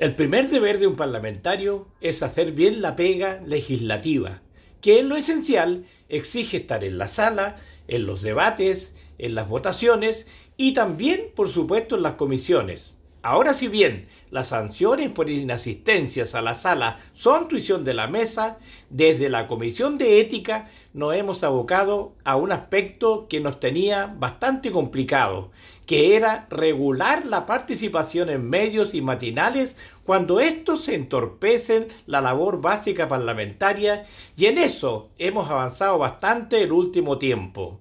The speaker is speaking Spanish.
El primer deber de un parlamentario es hacer bien la pega legislativa, que en lo esencial exige estar en la sala, en los debates, en las votaciones y también, por supuesto, en las comisiones. Ahora si bien las sanciones por inasistencias a la sala son tuición de la mesa, desde la Comisión de Ética nos hemos abocado a un aspecto que nos tenía bastante complicado, que era regular la participación en medios y matinales cuando estos entorpecen la labor básica parlamentaria y en eso hemos avanzado bastante el último tiempo.